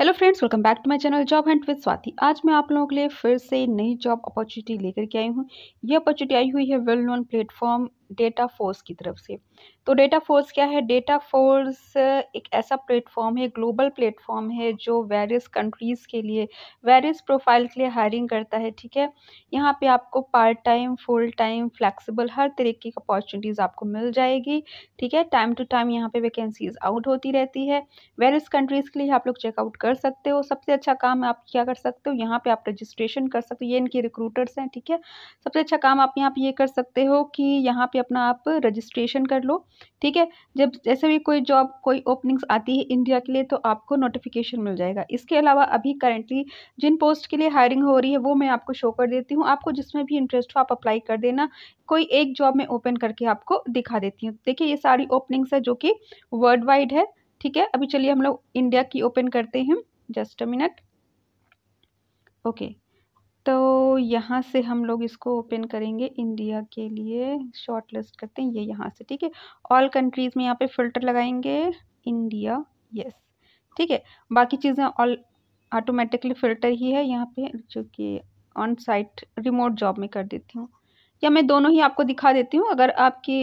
Hello friends welcome back to my channel job hunt with Swati आज मैं आप लोगों के लिए फिर से नई जॉब अपॉर्चुनिटी लेकर के आई हूँ ये अपॉर्चुनिटी आई हुई है well known platform data force की तरफ से तो डेटा फोर्स क्या है डेटा फोर्स uh, एक ऐसा प्लेटफॉर्म है ग्लोबल प्लेटफॉर्म है जो वेरियस कंट्रीज़ के लिए वेरियस प्रोफाइल के लिए हायरिंग करता है ठीक है यहाँ पे आपको part time full time flexible हर तरीके की अपॉर्चुनिटीज़ आपको मिल जाएगी ठीक है टाइम टू टाइम यहाँ पे वैकेंसीज आउट होती रहती है वेरियस कंट्रीज़ के लिए आप लोग चेकआउट कर सकते हो सबसे अच्छा काम आप क्या कर सकते हो यहाँ पर आप रजिस्ट्रेशन कर सकते हो ये इनके रिक्रूटर्स हैं ठीक है सबसे अच्छा काम आप यहाँ पर ये कर सकते हो कि यहाँ पर अपना आप रजिस्ट्रेशन कर लो ठीक है जब जैसे भी कोई जॉब कोई ओपनिंग्स आती है इंडिया के लिए तो आपको नोटिफिकेशन मिल जाएगा इसके अलावा अभी करेंटली जिन पोस्ट के लिए हायरिंग हो रही है वो मैं आपको शो कर देती हूँ आपको जिसमें भी इंटरेस्ट हो आप अप्लाई कर देना कोई एक जॉब में ओपन करके आपको दिखा देती हूँ देखिए ये सारी ओपनिंग्स है जो कि वर्ल्ड वाइड है ठीक है अभी चलिए हम लोग इंडिया की ओपन करते हैं जस्ट अ मिनट ओके तो यहाँ से हम लोग इसको ओपन करेंगे इंडिया के लिए शॉर्ट लिस्ट करते हैं ये यहाँ से ठीक है ऑल कंट्रीज़ में यहाँ पे फ़िल्टर लगाएंगे इंडिया यस ठीक है बाकी चीज़ें ऑल ऑटोमेटिकली फ़िल्टर ही है यहाँ पे जो कि ऑन साइट रिमोट जॉब में कर देती हूँ या मैं दोनों ही आपको दिखा देती हूँ अगर आपकी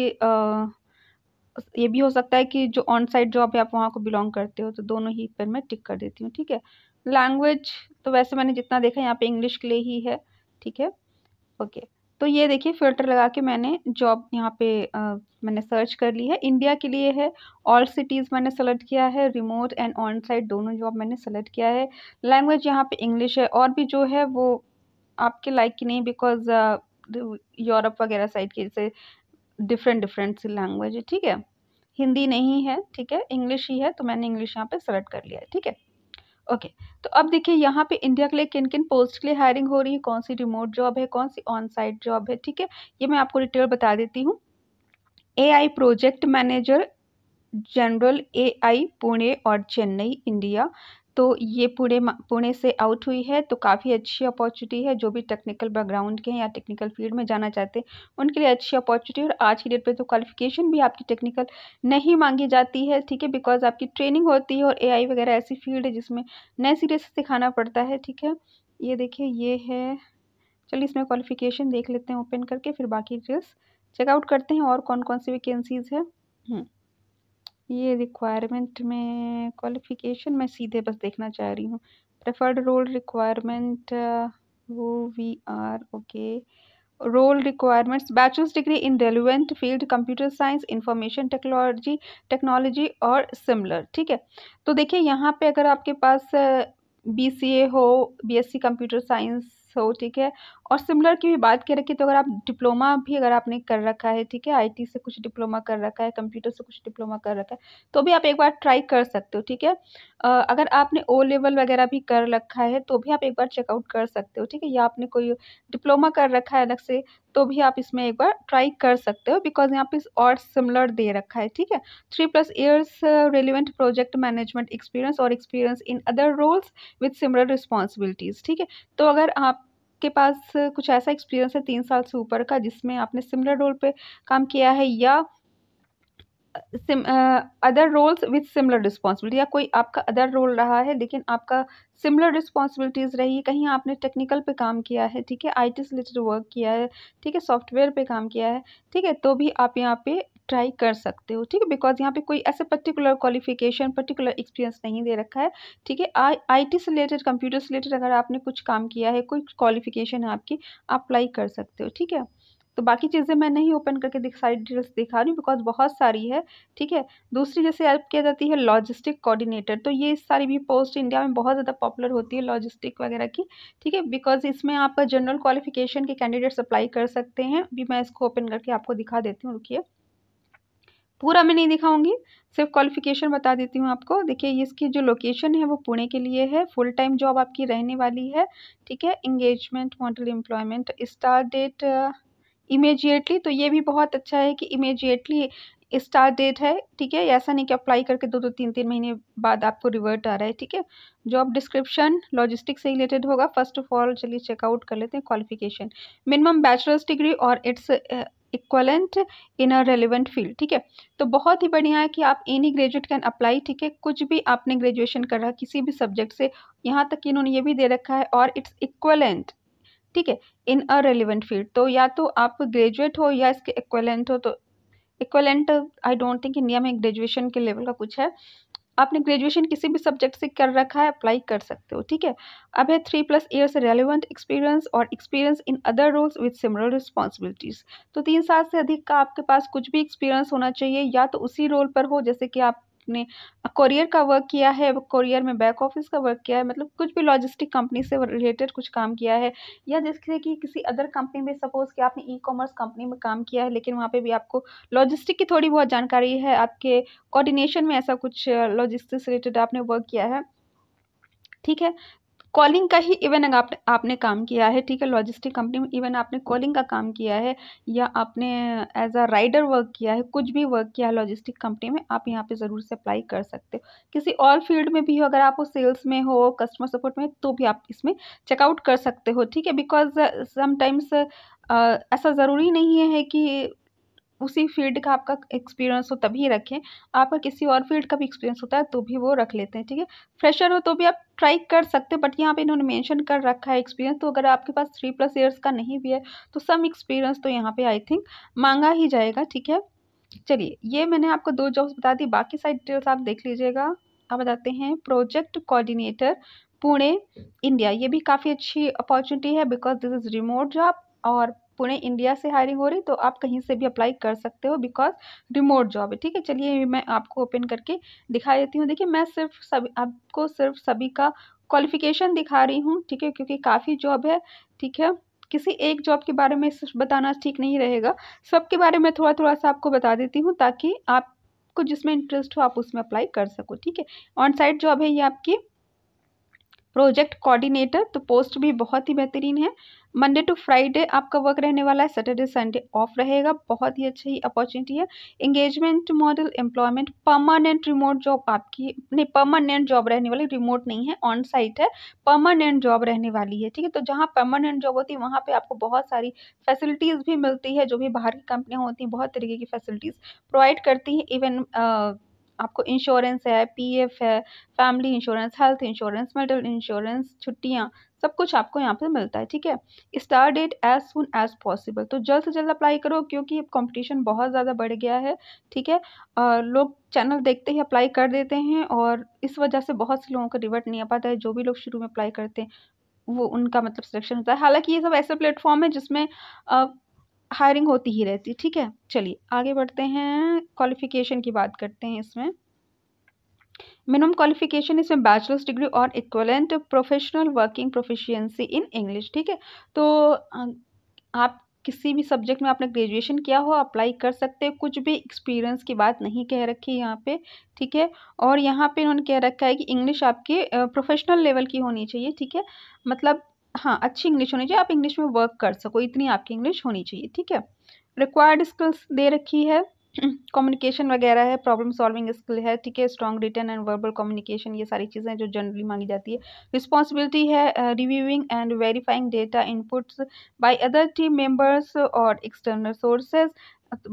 ये भी हो सकता है कि जो ऑन साइड जॉब है आप वहाँ को बिलोंग करते हो तो दोनों ही पर मैं टिक कर देती हूँ ठीक है लैंग्वेज तो वैसे मैंने जितना देखा यहाँ पे इंग्लिश के लिए ही है ठीक है ओके तो ये देखिए फ़िल्टर लगा के मैंने जॉब यहाँ पे आ, मैंने सर्च कर ली है इंडिया के लिए है ऑल सिटीज़ मैंने सेलेक्ट किया है रिमोट एंड ऑन साइड दोनों जॉब मैंने सेलेक्ट किया है लैंग्वेज यहाँ पे इंग्लिश है और भी जो है वो आपके लाइक की नहीं बिकॉज यूरोप वगैरह साइड के जैसे डिफरेंट डिफरेंट सी लैंग्वेज है ठीक है हिंदी नहीं है ठीक है इंग्लिश ही है तो मैंने इंग्लिश यहाँ पे सेलेक्ट कर लिया है ठीक है ओके तो अब देखिए यहाँ पे इंडिया के लिए किन किन पोस्ट के लिए हायरिंग हो रही है कौन सी रिमोट जॉब है कौन सी ऑन साइट जॉब है ठीक है ये मैं आपको डिटेल बता देती हूँ a project manager general a Pune और चेन्नई इंडिया तो ये पुणे पुणे से आउट हुई है तो काफ़ी अच्छी अपॉर्चुनिटी है जो भी टेक्निकल बैकग्राउंड के हैं या टेक्निकल फील्ड में जाना चाहते हैं उनके लिए अच्छी अपॉर्चुनिटी और आज की डेट पे तो क्वालिफिकेशन भी आपकी टेक्निकल नहीं मांगी जाती है ठीक है बिकॉज आपकी ट्रेनिंग होती है और ए वगैरह ऐसी फील्ड है जिसमें नए सिरे से सिखाना पड़ता है ठीक है ये देखिए ये है चलिए इसमें क्वालिफिकेशन देख लेते हैं ओपन करके फिर बाकी ड्रेस चेकआउट करते हैं और कौन कौन सी वैकेंसीज़ है हम्म। ये रिक्वायरमेंट में क्वालिफ़िकेशन मैं सीधे बस देखना चाह रही हूँ प्रेफर्ड रोल रिक्वायरमेंट वो we are okay role requirements bachelor's degree in relevant field computer science information technology technology और सिमिलर ठीक है तो देखिए यहाँ पे अगर आपके पास बीसीए हो बीएससी कंप्यूटर साइंस हो ठीक है और सिमिलर की भी बात कर कि तो अगर आप डिप्लोमा भी अगर आपने कर रखा है ठीक है आईटी से कुछ डिप्लोमा कर रखा है कंप्यूटर से कुछ डिप्लोमा कर रखा है तो भी आप एक बार ट्राई कर सकते हो ठीक है अगर आपने ओ लेवल वगैरह भी कर रखा है तो भी आप एक बार चेकआउट कर सकते हो ठीक है या आपने कोई डिप्लोमा कर रखा है अलग से तो भी आप इसमें एक बार ट्राई कर सकते हो बिकॉज यहाँ पे और सिमिलर दे रखा है ठीक है three plus years relevant project management experience और experience in other roles with similar responsibilities ठीक है तो अगर आप आपके पास कुछ ऐसा एक्सपीरियंस है तीन साल से ऊपर का जिसमें आपने सिमिलर रोल पे काम किया है या सिम other roles with similar responsibility या कोई आपका अदर रोल रहा है लेकिन आपका सिमिलर रिस्पॉन्सिबिलिटीज़ रही कहीं आपने टेक्निकल पे काम किया है ठीक है आईटी से रिलेटेड वर्क किया है ठीक है सॉफ्टवेयर पे काम किया है ठीक है तो भी आप यहाँ पे ट्राई कर सकते हो ठीक है बिकॉज यहाँ पे कोई ऐसे पर्टिकुलर क्वालिफिकेशन पर्टिकुलर एक्सपीरियंस नहीं दे रखा है ठीक है आई आईटी से रिलेटेड कंप्यूटर से रिलेटेड अगर आपने कुछ काम किया है कोई क्वालिफिकेशन है आपकी आप अप्लाई कर सकते हो ठीक है तो बाकी चीज़ें मैं नहीं ओपन करके दिख सारी डिटेल्स दिखा रही हूँ बिकॉज बहुत सारी है ठीक है दूसरी जैसे हेल्प किया जाती है लॉजिस्टिक कोऑर्डिनेटर तो ये सारी भी पोस्ट इंडिया में बहुत ज़्यादा पॉपुलर होती है लॉजिस्टिक वगैरह की ठीक है बिकॉज इसमें आप जनरल क्वालिफिकेशन के कैंडिडेट्स अप्लाई कर सकते हैं अभी मैं इसको ओपन करके आपको दिखा देती हूँ रुकिए पूरा मैं नहीं दिखाऊंगी सिर्फ क्वालिफिकेशन बता देती हूँ आपको देखिए इसकी जो लोकेशन है वो पुणे के लिए है फुल टाइम जॉब आपकी रहने वाली है ठीक है engagement model employment start date immediately तो ये भी बहुत अच्छा है कि इमेजिएटली स्टार्ट डेट है ठीक है ऐसा नहीं कि अप्लाई करके दो दो तीन तीन महीने बाद आपको रिवर्ट आ रहा है ठीक है जॉब डिस्क्रिप्शन लॉजिस्टिक से रिलेटेड होगा फर्स्ट ऑफ ऑल चलिए चेकआउट कर लेते हैं क्वालिफिकेशन मिनिमम बैचलर्स डिग्री और it's equivalent in a relevant field ठीक है तो बहुत ही बढ़िया है कि आप एनी ग्रेजुएट कैन अप्लाई ठीक है कुछ भी आपने ग्रेजुएशन कर रहा किसी भी सब्जेक्ट से यहाँ तक कि इन्होंने ये भी दे रखा है और इट्स इक्वलेंट ठीक है इन अ रेलिवेंट फील्ड तो या तो आप ग्रेजुएट हो या इसके इक्वलेंट हो तो equivalent I don't think India में ग्रेजुएशन के लेवल का कुछ है आपने ग्रेजुएशन किसी भी सब्जेक्ट से कर रखा है अप्लाई कर सकते हो ठीक है अब है three plus years relevant experience और experience in other roles with similar responsibilities तो तीन साल से अधिक का आपके पास कुछ भी एक्सपीरियंस होना चाहिए या तो उसी रोल पर हो जैसे कि आप ने कोरियर का वर्क किया है कोरियर में बैक ऑफिस का वर्क किया है मतलब कुछ भी लॉजिस्टिक कंपनी से रिलेटेड कुछ काम किया है या जैसे कि किसी अदर कंपनी में सपोज़ कि आपने ई कॉमर्स कंपनी में काम किया है लेकिन वहाँ पर भी आपको लॉजिस्टिक की थोड़ी बहुत जानकारी है आपके कोऑर्डिनेशन में ऐसा कुछ लॉजिस्टिक्स रिलेटेड आपने वर्क किया है ठीक है कॉलिंग का ही इवन आपने आपने काम किया है ठीक है लॉजिस्टिक कंपनी में इवन आपने कॉलिंग का काम किया है या आपने एज अ राइडर वर्क किया है कुछ भी वर्क किया है लॉजिस्टिक कंपनी में आप यहाँ पे ज़रूर से अप्लाई कर सकते हो किसी और फील्ड में भी हो अगर आप सेल्स में हो कस्टमर सपोर्ट में तो भी आप इसमें चेकआउट कर सकते हो ठीक है बिकॉज समटाइम्स ऐसा ज़रूरी नहीं है कि उसी फील्ड का आपका एक्सपीरियंस हो तभी रखें आपका किसी और फील्ड का भी एक्सपीरियंस होता है तो भी वो रख लेते हैं ठीक है फ्रेशर हो तो भी आप ट्राई कर सकते हो बट यहाँ पे इन्होंने मेंशन कर रखा है एक्सपीरियंस तो अगर आपके पास थ्री प्लस ईयर्स का नहीं भी है तो सम एक्सपीरियंस तो यहाँ पे आई थिंक मांगा ही जाएगा ठीक है चलिए ये मैंने आपको दो जॉब्स बता दी बाकी सारी डिटेल्स आप देख लीजिएगा आप बताते हैं प्रोजेक्ट कोऑर्डिनेटर पुणे इंडिया ये भी काफ़ी अच्छी अपॉर्चुनिटी है because this is remote job और पुणे इंडिया से हायरिंग हो रही तो आप कहीं से भी अप्लाई कर सकते हो बिकॉज रिमोट जॉब है ठीक है चलिए मैं आपको ओपन करके दिखा देती हूँ देखिए मैं सिर्फ सभी आपको सिर्फ सभी का क्वालिफिकेशन दिखा रही हूँ ठीक है क्योंकि काफ़ी जॉब है ठीक है किसी एक जॉब के बारे में बताना ठीक नहीं रहेगा सबके बारे में थोड़ा थोड़ा सा आपको बता देती हूँ ताकि आपको जिसमें इंटरेस्ट हो आप उसमें अप्लाई कर सको ठीक है ऑन साइट जॉब है ये आपकी प्रोजेक्ट कोऑर्डिनेटर तो पोस्ट भी बहुत ही बेहतरीन है मंडे टू फ्राइडे आपका वर्क रहने वाला है सैटरडे संडे ऑफ रहेगा बहुत ही अच्छी ही अपॉर्चुनिटी है engagement model employment permanent remote job आपकी नहीं परमानेंट जॉब रहने वाली रिमोट नहीं है ऑन साइट है परमानेंट जॉब रहने वाली है ठीक है तो जहाँ परमानेंट जॉब होती है वहाँ पर आपको बहुत सारी फैसिलिटीज़ भी मिलती है जो भी बाहर की कंपनियाँ होती हैं बहुत तरीके की फैसिलिटीज़ प्रोवाइड करती हैं इवन आपको इंश्योरेंस है पीएफ है family insurance health insurance medical insurance छुट्टियाँ सब कुछ आपको यहाँ पर मिलता है ठीक है start date as soon as possible तो जल्द से जल्द अप्लाई करो क्योंकि अब कॉम्पिटिशन बहुत ज़्यादा बढ़ गया है ठीक है और लोग चैनल देखते ही अप्लाई कर देते हैं और इस वजह से बहुत से लोगों को रिवर्ट नहीं आ पाता है जो भी लोग शुरू में अप्लाई करते हैं वो उनका मतलब सिलेक्शन होता है हालांकि ये सब ऐसे प्लेटफॉर्म है जिसमें हायरिंग होती ही रहती ठीक है चलिए आगे बढ़ते हैं क्वालिफिकेशन की बात करते हैं इसमें मिनिमम क्वालिफिकेशन इसमें बैचलर्स डिग्री और equivalent professional working proficiency in English ठीक है तो आप किसी भी सब्जेक्ट में आपने ग्रेजुएशन किया हो अप्लाई कर सकते हैं कुछ भी एक्सपीरियंस की बात नहीं कह रखी यहाँ पे ठीक है और यहाँ पे इन्होंने कह रखा है कि इंग्लिश आपकी प्रोफेशनल लेवल की होनी चाहिए ठीक है मतलब हाँ अच्छी इंग्लिश होनी चाहिए आप इंग्लिश में वर्क कर सको इतनी आपकी इंग्लिश होनी चाहिए ठीक है रिक्वायर्ड स्किल्स दे रखी है कम्युनिकेशन वगैरह है प्रॉब्लम सॉल्विंग स्किल है ठीक है strong written and verbal communication ये सारी चीज़ें जो जनरली मांगी जाती है रिस्पॉन्सिबिलिटी है reviewing and verifying data inputs by other team members और एक्सटर्नल सोर्सेज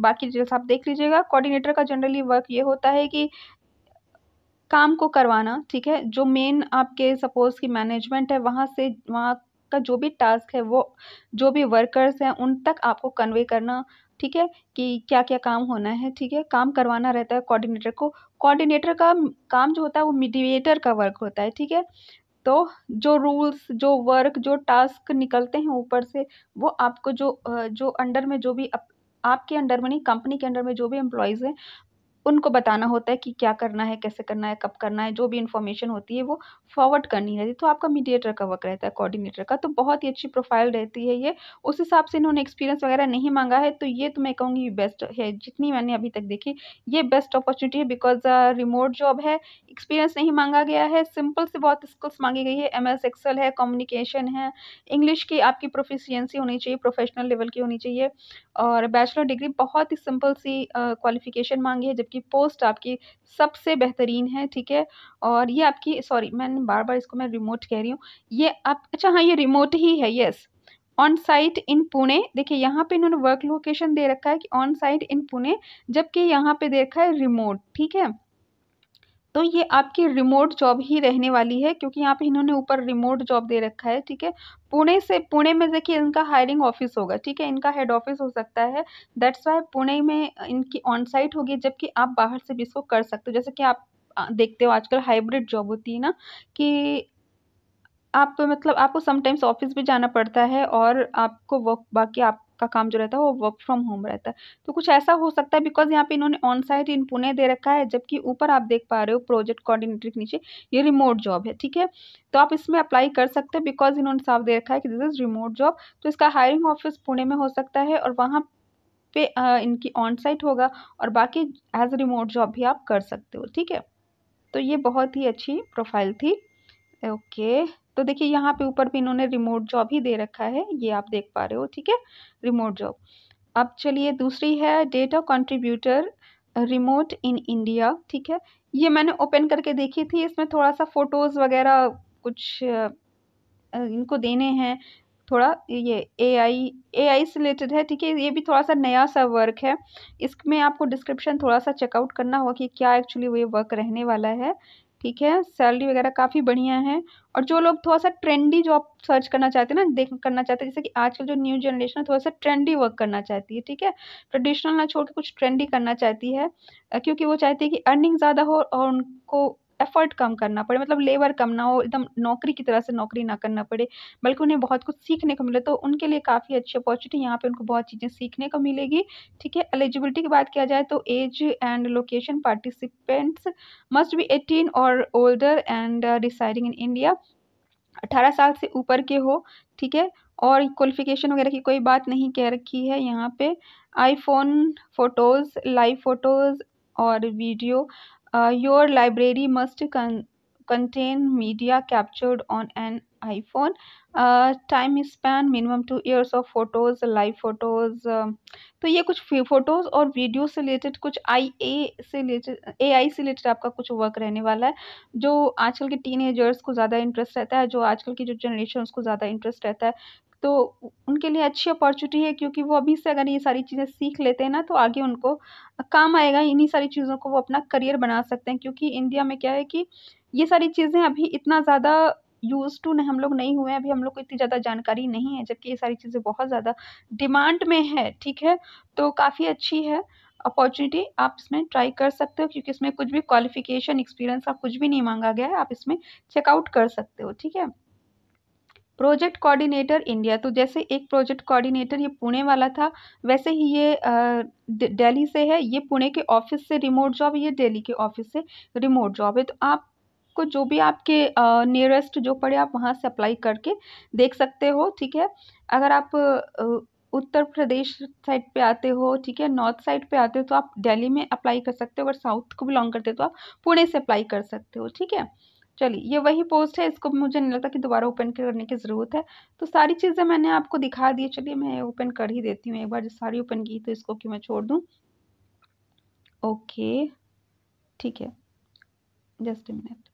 बाकी डिटेल्स आप देख लीजिएगा कोऑर्डिनेटर का जनरली वर्क ये होता है कि काम को करवाना ठीक है जो मेन आपके सपोज की मैनेजमेंट है वहाँ से वहाँ का जो भी टास्क है वो जो भी वर्कर्स हैं उन तक आपको कन्वे करना ठीक है कि क्या क्या काम होना है ठीक है काम करवाना रहता है कोऑर्डिनेटर को कोऑर्डिनेटर का काम जो होता है वो मीडिएटर का वर्क होता है ठीक है तो जो रूल्स जो वर्क जो टास्क निकलते हैं ऊपर से वो आपको जो जो अंडर में जो भी आपके अंडर में नहीं कंपनी के अंडर में जो भी एम्प्लॉयज़ हैं उनको बताना होता है कि क्या करना है कैसे करना है कब करना है जो भी इन्फॉर्मेशन होती है वो फॉरवर्ड करनी रहती है तो आपका मीडिएटर का वर्क रहता है कोऑर्डिनेटर का तो बहुत ही अच्छी प्रोफाइल रहती है ये उस हिसाब से इन्होंने एक्सपीरियंस वगैरह नहीं मांगा है तो ये तो मैं कहूँगी बेस्ट है जितनी मैंने अभी तक देखी ये बेस्ट अपॉर्चुनिटी है बिकॉज रिमोट जॉब है एक्सपीरियंस नहीं मांगा गया है सिंपल से बहुत स्किल्स मांगी गई है एम एस एक्सल है कम्युनिकेशन है इंग्लिश की आपकी प्रोफिशियंसी होनी चाहिए प्रोफेशनल लेवल की होनी चाहिए और बैचलर डिग्री बहुत ही सिंपल सी क्वालिफिकेशन uh, मांगी है जबकि आपकी पोस्ट आपकी सबसे बेहतरीन है ठीक है और ये आपकी सॉरी मैं बार बार इसको मैं रिमोट कह रही हूँ ये आप अच्छा हाँ ये रिमोट ही है yes on site in Pune देखिए यहाँ पे इन्होंने वर्क लोकेशन दे रखा है कि ऑन साइट इन पुणे जबकि यहाँ पे दे रखा है रिमोट ठीक है तो ये आपकी रिमोट जॉब ही रहने वाली है क्योंकि यहाँ पे इन्होंने ऊपर रिमोट जॉब दे रखा है ठीक है पुणे से पुणे में देखिए इनका हायरिंग ऑफिस होगा ठीक है इनका हेड ऑफिस हो सकता है दैट्स वाई पुणे में इनकी ऑन साइट होगी जबकि आप बाहर से भी इसको कर सकते हो जैसे कि आप देखते हो आजकल हाइब्रिड जॉब होती है ना कि आप मतलब आपको समटाइम्स ऑफिस भी जाना पड़ता है और आपको वर्क बाकी आप का काम जो रहता है वो वर्क फ्रॉम होम रहता है तो कुछ ऐसा हो सकता है बिकॉज यहाँ पे इन्होंने ऑन साइट इन पुणे दे रखा है जबकि ऊपर आप देख पा रहे हो प्रोजेक्ट कोऑर्डिनेटर के नीचे ये रिमोट जॉब है ठीक है तो आप इसमें अप्लाई कर सकते हैं बिकॉज इन्होंने साफ दे रखा है कि दिस इज रिमोट जॉब तो इसका हायरिंग ऑफिस पुणे में हो सकता है और वहाँ पे इनकी ऑन साइट होगा और बाकी एज रिमोट जॉब भी आप कर सकते हो ठीक है तो ये बहुत ही अच्छी प्रोफाइल थी ओके तो देखिए यहाँ पे ऊपर भी इन्होंने रिमोट जॉब ही दे रखा है ये आप देख पा रहे हो ठीक है रिमोट जॉब अब चलिए दूसरी है data contributor remote in India ठीक है ये मैंने ओपन करके देखी थी इसमें थोड़ा सा फ़ोटोज़ वगैरह कुछ इनको देने हैं थोड़ा ये ए आई से रिलेटेड है ठीक है ये भी थोड़ा सा नया सा वर्क है इसमें आपको डिस्क्रिप्शन थोड़ा सा चेकआउट करना होगा कि क्या एक्चुअली वो ये वर्क रहने वाला है ठीक है सैलरी वगैरह काफ़ी बढ़िया है और जो लोग थोड़ा सा ट्रेंडी जॉब सर्च करना चाहते हैं ना देख करना चाहते हैं जैसे कि आजकल जो न्यू जनरेशन है थोड़ा सा ट्रेंडी वर्क करना चाहती है ठीक है ट्रेडिशनल ना छोड़ के कुछ ट्रेंडी करना चाहती है क्योंकि वो चाहती है कि अर्निंग ज़्यादा हो और उनको एफर्ट कम करना पड़े मतलब लेबर कम ना हो एकदम नौकरी की तरह से नौकरी ना करना पड़े बल्कि उन्हें बहुत कुछ सीखने को मिले तो उनके लिए काफ़ी अच्छी अपॉर्चुनिटी यहाँ पे उनको बहुत चीज़ें सीखने को मिलेगी ठीक है एलिजिबिलिटी की बात किया जाए तो age and location participants must be eighteen और older and residing in India अठारह साल से ऊपर के हो ठीक है और क्वालिफिकेशन वगैरह की कोई बात नहीं कह रखी है यहाँ पे आईफोन फ़ोटोज़ लाइव फ़ोटोज़ और video Uh, your library must con contain media captured on an iphone uh, time span minimum two years of photos live photos uh, तो ये कुछ फोटोज़ और वीडियो से रिलेटेड कुछ आई ए से रिलेटेड ए आई से related आपका कुछ वर्क रहने वाला है जो आजकल के टीन एजर्स को ज़्यादा इंटरेस्ट रहता है जो आजकल की जो जनरेशन उसको ज़्यादा इंटरेस्ट रहता है तो उनके लिए अच्छी अपॉर्चुनिटी है क्योंकि वो अभी से अगर ये सारी चीज़ें सीख लेते हैं ना तो आगे उनको काम आएगा इन्हीं सारी चीज़ों को वो अपना करियर बना सकते हैं क्योंकि इंडिया में क्या है कि ये सारी चीज़ें अभी इतना ज़्यादा यूज़ टू हम लोग नहीं हुए हैं अभी हम लोग को इतनी ज़्यादा जानकारी नहीं है जबकि ये सारी चीज़ें बहुत ज़्यादा डिमांड में है ठीक है तो काफ़ी अच्छी है अपॉर्चुनिटी आप इसमें ट्राई कर सकते हो क्योंकि इसमें कुछ भी क्वालिफिकेशन एक्सपीरियंस आप कुछ भी नहीं मांगा गया है आप इसमें चेकआउट कर सकते हो ठीक है प्रोजेक्ट कोऑर्डिनेटर इंडिया तो जैसे एक प्रोजेक्ट कोऑर्डिनेटर ये पुणे वाला था वैसे ही ये दिल्ली से है ये पुणे के ऑफिस से रिमोट जॉब ये दिल्ली के ऑफिस से रिमोट जॉब है तो आप को जो भी आपके नियरेस्ट जो पड़े आप वहाँ से अप्लाई करके देख सकते हो ठीक है अगर आप उत्तर प्रदेश साइड पे आते हो ठीक है नॉर्थ साइड पे आते हो तो आप दिल्ली में अप्लाई कर सकते हो अगर साउथ को बिलोंग करते हो तो आप पुणे से अप्लाई कर सकते हो ठीक है चलिए ये वही पोस्ट है इसको मुझे नहीं लगता कि दोबारा ओपन करने की ज़रूरत है तो सारी चीज़ें मैंने आपको दिखा दी चलिए मैं ओपन कर ही देती हूँ एक बार जब सारी ओपन की तो इसको क्यों मैं छोड़ दूँ ओके ठीक है जस्ट मिनट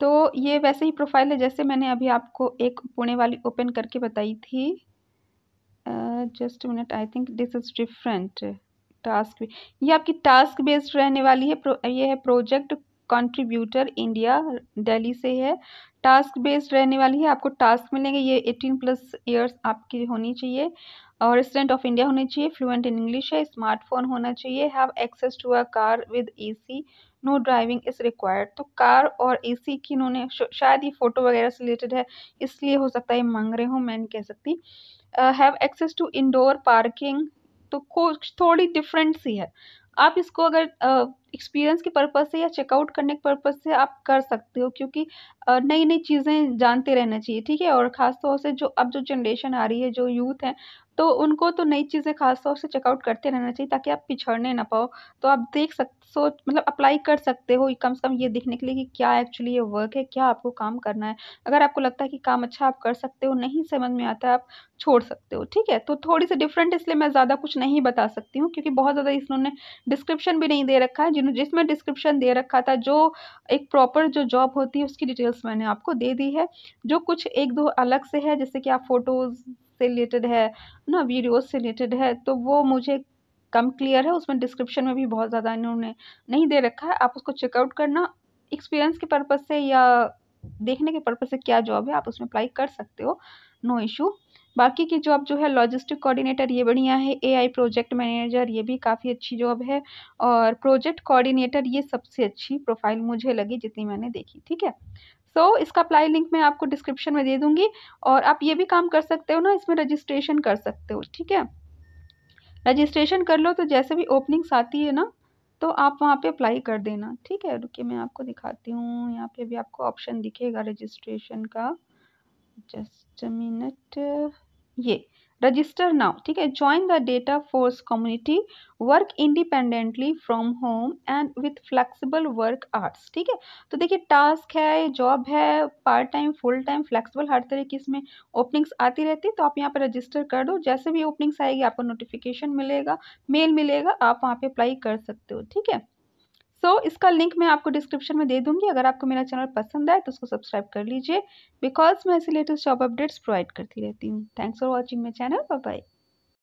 तो ये वैसे ही प्रोफाइल है जैसे मैंने अभी आपको एक पुणे वाली ओपन करके बताई थी just minute I think this is different task ये आपकी टास्क बेस्ड रहने वाली है ये है प्रोजेक्ट कंट्रीब्यूटर इंडिया दिल्ली से है टास्क बेस्ड रहने वाली है आपको टास्क मिलेंगे ये एटीन प्लस ईयर्स आपकी होनी चाहिए और रेसिडेंट ऑफ इंडिया होनी चाहिए फ्लुएंट इन इंग्लिश है स्मार्टफोन होना चाहिए have access to a car with AC no driving is required तो कार और एसी की इन्होंने शायद ये फ़ोटो वगैरह से रिलेटेड है इसलिए हो सकता है मांग रहे हो मैं नहीं कह सकती have access to indoor parking तो कुछ थोड़ी डिफरेंट सी है आप इसको अगर uh, एक्सपीरियंस के पर्पज़ से या चेकआउट करने के पर्पज़ से आप कर सकते हो क्योंकि नई नई चीज़ें जानते रहना चाहिए ठीक है और खासतौर से जो अब जो जनरेशन आ रही है जो यूथ है तो उनको तो नई चीज़ें खासतौर से चेकआउट करते रहना चाहिए ताकि आप पिछड़ने ना पाओ तो आप देख सक सो मतलब अप्लाई कर सकते हो कम से कम ये देखने के लिए कि क्या एक्चुअली ये वर्क है क्या आपको काम करना है अगर आपको लगता है कि काम अच्छा आप कर सकते हो नहीं समझ में आता है आप छोड़ सकते हो ठीक है तो थोड़ी सी डिफरेंट इसलिए मैं ज़्यादा कुछ नहीं बता सकती हूँ क्योंकि बहुत ज़्यादा इसने डिस्क्रिप्शन भी नहीं दे रखा है जिसमें डिस्क्रिप्शन दे रखा था जो एक प्रॉपर जो जॉब होती है उसकी डिटेल्स मैंने आपको दे दी है जो कुछ एक दो अलग से है जैसे कि आप फ़ोटोज़ से रिलेटेड है ना वीडियोज़ से रिलेटेड है तो वो मुझे कम क्लियर है उसमें डिस्क्रिप्शन में भी बहुत ज़्यादा इन्होंने नहीं दे रखा है आप उसको चेकआउट करना एक्सपीरियंस के पर्पज़ से या देखने के पर्पज़ से क्या जॉब है आप उसमें अप्लाई कर सकते हो नो इशू बाकी की जॉब जो है लॉजिस्टिक कोऑर्डिनेटर ये बढ़िया है एआई प्रोजेक्ट मैनेजर ये भी काफ़ी अच्छी जॉब है और प्रोजेक्ट कोऑर्डिनेटर ये सबसे अच्छी प्रोफाइल मुझे लगी जितनी मैंने देखी ठीक है सो so, इसका अप्लाई लिंक मैं आपको डिस्क्रिप्शन में दे दूंगी और आप ये भी काम कर सकते हो ना इसमें रजिस्ट्रेशन कर सकते हो ठीक है रजिस्ट्रेशन कर लो तो जैसे भी ओपनिंग्स आती है ना तो आप वहाँ पे अप्लाई कर देना ठीक है रुकिए मैं आपको दिखाती हूँ यहाँ पे भी आपको ऑप्शन दिखेगा रजिस्ट्रेशन का जस्ट मिनट ये रजिस्टर नाउ ठीक है join the data force community work independently from home and with flexible work hours ठीक है तो देखिए टास्क है जॉब है part time full time flexible हर तरह की इसमें ओपनिंग्स आती रहती है तो आप यहाँ पर रजिस्टर कर दो जैसे भी ओपनिंग्स आएगी आपको नोटिफिकेशन मिलेगा मेल मिलेगा आप वहाँ पर अप्लाई कर सकते हो ठीक है सो so, इसका लिंक मैं आपको डिस्क्रिप्शन में दे दूंगी अगर आपको मेरा चैनल पसंद आए तो उसको सब्सक्राइब कर लीजिए बिकॉज मैं ऐसे लेटेस्ट जॉब अपडेट्स प्रोवाइड करती रहती हूँ thanks for watching my channel bye